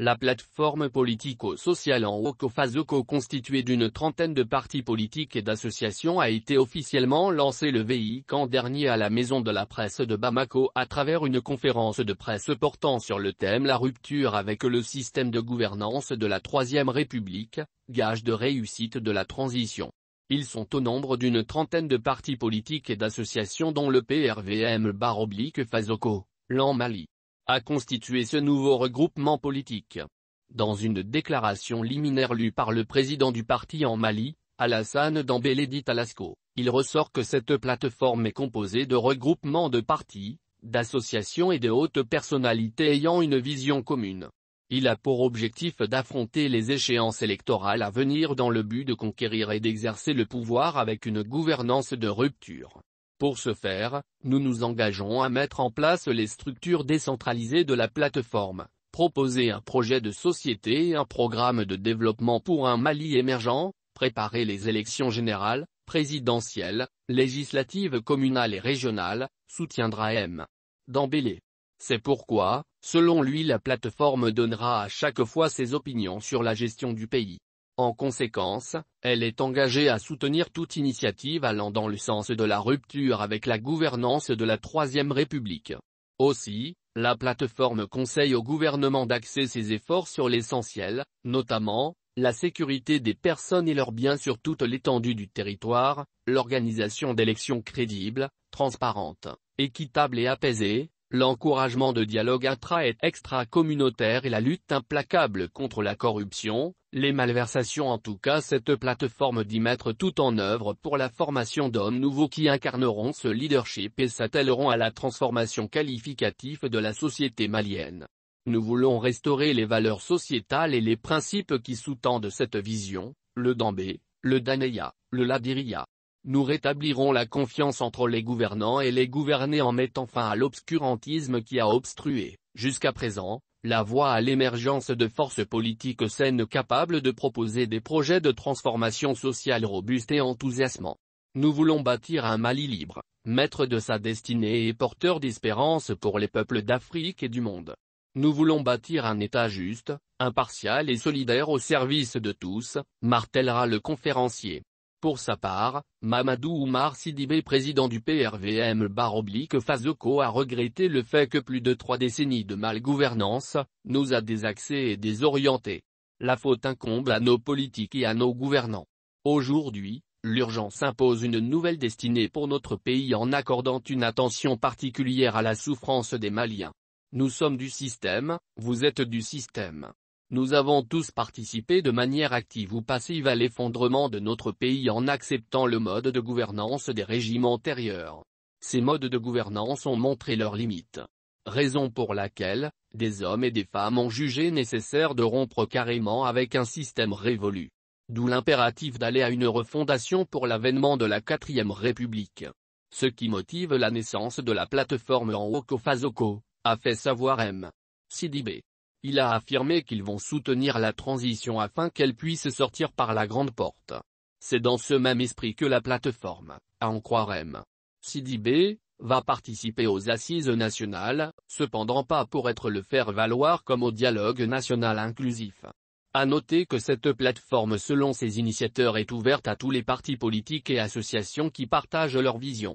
La plateforme politico-sociale en Fazoko, constituée d'une trentaine de partis politiques et d'associations a été officiellement lancée le en dernier à la Maison de la Presse de Bamako à travers une conférence de presse portant sur le thème La rupture avec le système de gouvernance de la Troisième République, gage de réussite de la transition. Ils sont au nombre d'une trentaine de partis politiques et d'associations dont le PRVM Fazoko, l'an Mali a constitué ce nouveau regroupement politique. Dans une déclaration liminaire lue par le président du parti en Mali, Alassane Dambélé dit Alasco, il ressort que cette plateforme est composée de regroupements de partis, d'associations et de hautes personnalités ayant une vision commune. Il a pour objectif d'affronter les échéances électorales à venir dans le but de conquérir et d'exercer le pouvoir avec une gouvernance de rupture. Pour ce faire, nous nous engageons à mettre en place les structures décentralisées de la plateforme, proposer un projet de société et un programme de développement pour un Mali émergent, préparer les élections générales, présidentielles, législatives communales et régionales, soutiendra M. Dambélé. C'est pourquoi, selon lui la plateforme donnera à chaque fois ses opinions sur la gestion du pays. En conséquence, elle est engagée à soutenir toute initiative allant dans le sens de la rupture avec la gouvernance de la Troisième République. Aussi, la plateforme conseille au gouvernement d'axer ses efforts sur l'essentiel, notamment, la sécurité des personnes et leurs biens sur toute l'étendue du territoire, l'organisation d'élections crédibles, transparentes, équitables et apaisées, l'encouragement de dialogues intra- et extra-communautaires et la lutte implacable contre la corruption, les malversations en tout cas cette plateforme d'y mettre tout en œuvre pour la formation d'hommes nouveaux qui incarneront ce leadership et s'attelleront à la transformation qualificative de la société malienne. Nous voulons restaurer les valeurs sociétales et les principes qui sous-tendent cette vision, le Dambé, le Danéa, le Ladiria. Nous rétablirons la confiance entre les gouvernants et les gouvernés en mettant fin à l'obscurantisme qui a obstrué, jusqu'à présent, la voie à l'émergence de forces politiques saines capables de proposer des projets de transformation sociale robustes et enthousiasmants. Nous voulons bâtir un Mali libre, maître de sa destinée et porteur d'espérance pour les peuples d'Afrique et du monde. Nous voulons bâtir un État juste, impartial et solidaire au service de tous, martellera le conférencier. Pour sa part, Mamadou Oumar Sidibé président du PRVM baroblique Fazoko, a regretté le fait que plus de trois décennies de malgouvernance, nous a désaxés et désorientés. La faute incombe à nos politiques et à nos gouvernants. Aujourd'hui, l'urgence impose une nouvelle destinée pour notre pays en accordant une attention particulière à la souffrance des Maliens. Nous sommes du système, vous êtes du système. Nous avons tous participé de manière active ou passive à l'effondrement de notre pays en acceptant le mode de gouvernance des régimes antérieurs. Ces modes de gouvernance ont montré leurs limites. Raison pour laquelle, des hommes et des femmes ont jugé nécessaire de rompre carrément avec un système révolu. D'où l'impératif d'aller à une refondation pour l'avènement de la quatrième république. Ce qui motive la naissance de la plateforme en Fazoko, a fait savoir M. Sidibé il a affirmé qu'ils vont soutenir la transition afin qu'elle puisse sortir par la grande porte. C'est dans ce même esprit que la plateforme, à en croire M. Sidibé, va participer aux assises nationales, cependant pas pour être le faire valoir comme au dialogue national inclusif. À noter que cette plateforme selon ses initiateurs est ouverte à tous les partis politiques et associations qui partagent leur vision.